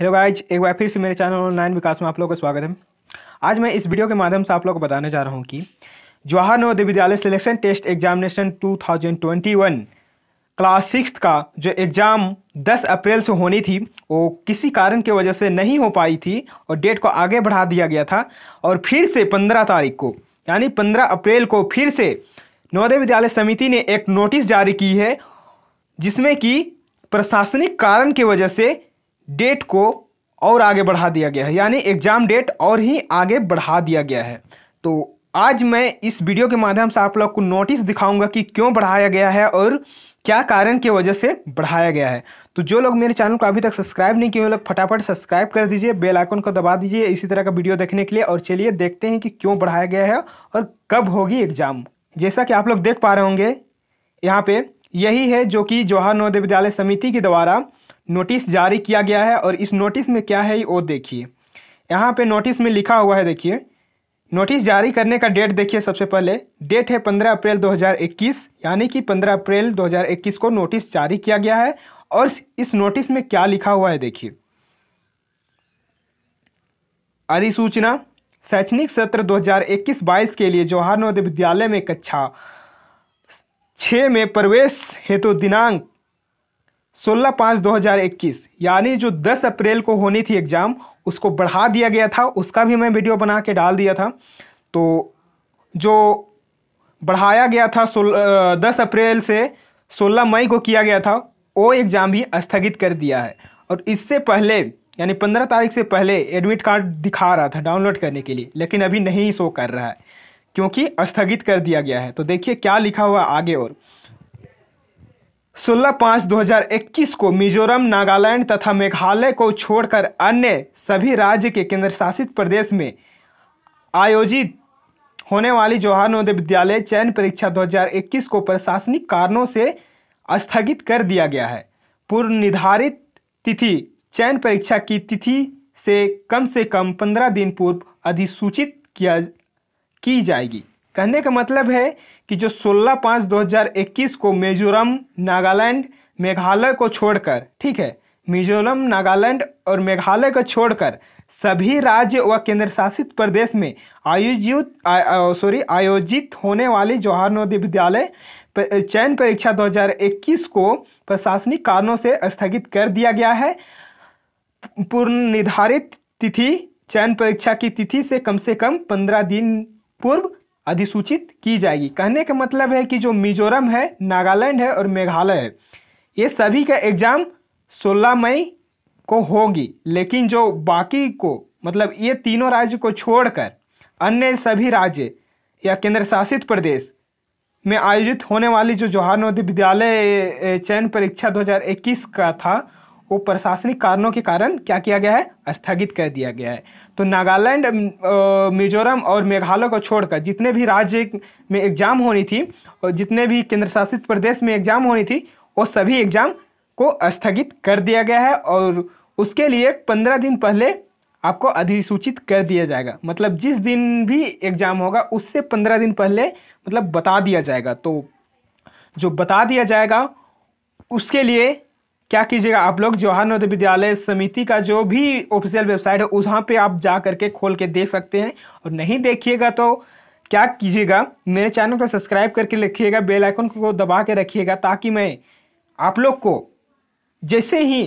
hello guys एक बार फिर से मेरे चैनल ऑनलाइन विकास में आप लोगों का स्वागत है आज मैं इस वीडियो के माध्यम से आप लोगों को बताने जा रहा हूँ कि Jawahar Navodaya Vidyalaya selection test examination 2021 class six का जो एग्ज़ाम 10 अप्रैल से होनी थी वो किसी कारण की वजह से नहीं हो पाई थी और डेट को आगे बढ़ा दिया गया था और फिर से पंद्रह तारीख को यानी पंद्रह अप्रैल को फिर से नवोदय विद्यालय समिति ने एक नोटिस जारी की है जिसमें कि प्रशासनिक कारण की वजह से डेट को और आगे बढ़ा दिया गया है यानी एग्ज़ाम डेट और ही आगे बढ़ा दिया गया है तो आज मैं इस वीडियो के माध्यम से आप लोग को नोटिस दिखाऊंगा कि क्यों बढ़ाया गया है और क्या कारण की वजह से बढ़ाया गया है तो जो लोग मेरे चैनल को अभी तक सब्सक्राइब नहीं किए लोग फटाफट सब्सक्राइब कर दीजिए बेल आइकन को दबा दीजिए इसी तरह का वीडियो देखने के लिए और चलिए देखते हैं कि क्यों बढ़ाया गया है और कब होगी एग्ज़ाम जैसा कि आप लोग देख पा रहे होंगे यहाँ पे यही है जो कि जवाहर नवोदय विद्यालय समिति के द्वारा नोटिस जारी किया गया है और इस नोटिस में क्या है वो देखिए यहाँ पे नोटिस में लिखा हुआ है देखिए नोटिस जारी करने का डेट देखिए सबसे पहले डेट है 15 अप्रैल 2021 यानी कि 15 अप्रैल 2021 को नोटिस जारी किया गया है और इस नोटिस में क्या लिखा हुआ है देखिए अधिसूचना शैक्षणिक सत्र 2021-22 के लिए जवाहर नवोदय विद्यालय में कक्षा छः में प्रवेश हेतु तो दिनांक सोलह पाँच दो हज़ार इक्कीस यानी जो दस अप्रैल को होनी थी एग्ज़ाम उसको बढ़ा दिया गया था उसका भी मैं वीडियो बना के डाल दिया था तो जो बढ़ाया गया था सोलह दस अप्रैल से सोलह मई को किया गया था वो एग्ज़ाम भी स्थगित कर दिया है और इससे पहले यानी पंद्रह तारीख से पहले एडमिट कार्ड दिखा रहा था डाउनलोड करने के लिए लेकिन अभी नहीं शो कर रहा है क्योंकि स्थगित कर दिया गया है तो देखिए क्या लिखा हुआ आगे और सोलह पाँच 2021 को मिजोरम नागालैंड तथा मेघालय को छोड़कर अन्य सभी राज्य के केंद्र शासित प्रदेश में आयोजित होने वाली जवाहर नवोदय विद्यालय चयन परीक्षा 2021 को प्रशासनिक कारणों से स्थगित कर दिया गया है पूर्व निर्धारित तिथि चयन परीक्षा की तिथि से कम से कम पंद्रह दिन पूर्व अधिसूचित किया की जाएगी कहने का मतलब है कि जो 16 पाँच 2021 को मिजोरम नागालैंड मेघालय को छोड़कर ठीक है मिजोरम नागालैंड और मेघालय को छोड़कर सभी राज्य व केंद्रशासित प्रदेश में आयोजित सॉरी आयोजित होने वाली जवाहर नवोदय विद्यालय चयन परीक्षा 2021 को प्रशासनिक कारणों से स्थगित कर दिया गया है पूर्व निर्धारित तिथि चयन परीक्षा की तिथि से कम से कम पंद्रह दिन पूर्व अधिसूचित की जाएगी कहने का मतलब है कि जो मिजोरम है नागालैंड है और मेघालय है ये सभी का एग्ज़ाम 16 मई को होगी लेकिन जो बाकी को मतलब ये तीनों राज्य को छोड़कर अन्य सभी राज्य या केंद्र शासित प्रदेश में आयोजित होने वाली जो जवाहर नवोदय विद्यालय चयन परीक्षा 2021 का था वो प्रशासनिक कारणों के कारण क्या किया गया है स्थगित कर दिया गया है तो नागालैंड मिजोरम और मेघालय को छोड़कर जितने भी राज्य में एग्जाम होनी थी और जितने भी केंद्र शासित प्रदेश में एग्जाम होनी थी वो सभी एग्जाम को स्थगित कर दिया गया है और उसके लिए पंद्रह दिन पहले आपको अधिसूचित कर दिया जाएगा मतलब जिस दिन भी एग्ज़ाम होगा उससे पंद्रह दिन पहले मतलब बता दिया जाएगा तो जो बता दिया जाएगा उसके लिए क्या कीजिएगा आप लोग जवाहर नवोदय विद्यालय समिति का जो भी ऑफिशियल वेबसाइट है वहाँ पे आप जा करके खोल के देख सकते हैं और नहीं देखिएगा तो क्या कीजिएगा मेरे चैनल को सब्सक्राइब करके रखिएगा बेल आइकन को दबा के रखिएगा ताकि मैं आप लोग को जैसे ही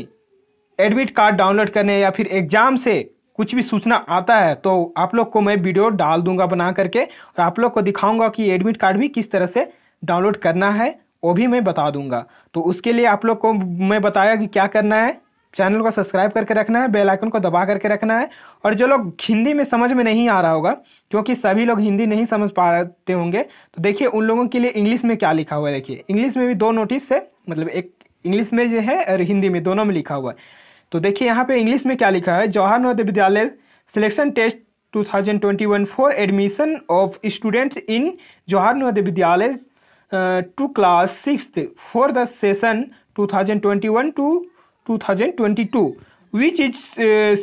एडमिट कार्ड डाउनलोड करने या फिर एग्ज़ाम से कुछ भी सूचना आता है तो आप लोग को मैं वीडियो डाल दूंगा बना करके और आप लोग को दिखाऊंगा कि एडमिट कार्ड भी किस तरह से डाउनलोड करना है वो भी मैं बता दूंगा तो उसके लिए आप लोग को मैं बताया कि क्या करना है चैनल को सब्सक्राइब करके रखना है बेल आइकन को दबा करके रखना है और जो लोग हिंदी में समझ में नहीं आ रहा होगा क्योंकि सभी लोग हिंदी नहीं समझ पाते होंगे तो देखिए उन लोगों के लिए इंग्लिश में क्या लिखा हुआ है देखिए इंग्लिश में भी दो नोटिस है मतलब एक इंग्लिश में जो है और हिंदी में दोनों में लिखा हुआ है तो देखिए यहाँ पर इंग्लिश में क्या लिखा है Jawahar Navodaya Vidyalaya selection test 2021 for admission of student in Jawahar Navodaya Vidyalaya to class six for the session one two two thousand twenty two which is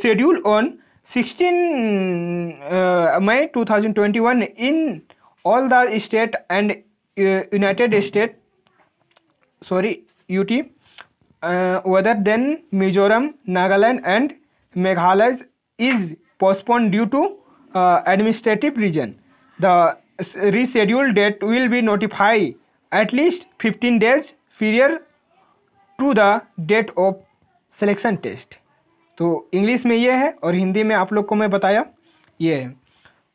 schedule on 16 May one in all the state and united state sorry UT other than Mizoram Nagaland and Meghalaya is postpone due to administrative reason the reschedule date will be notify at least fifteen days prior to the date of selection test तो English में ये है और हिंदी में आप लोग को मैं बताया ये है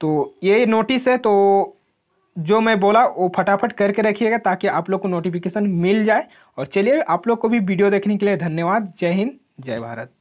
तो ये नोटिस है तो जो मैं बोला वो फटाफट करके रखिएगा ताकि आप लोग को नोटिफिकेशन मिल जाए और चलिए आप लोग को भी वीडियो देखने के लिए धन्यवाद जय हिंद जय भारत